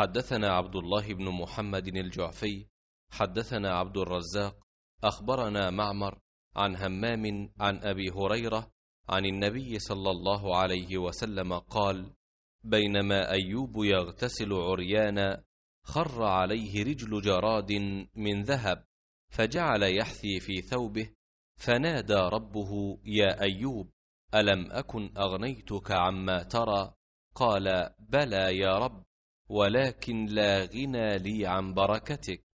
حدثنا عبد الله بن محمد الجعفي حدثنا عبد الرزاق اخبرنا معمر عن همام عن ابي هريره عن النبي صلى الله عليه وسلم قال بينما ايوب يغتسل عريانا خر عليه رجل جراد من ذهب فجعل يحثي في ثوبه فنادى ربه يا ايوب الم اكن اغنيتك عما ترى قال بلى يا رب ولكن لا غنى لي عن بركتك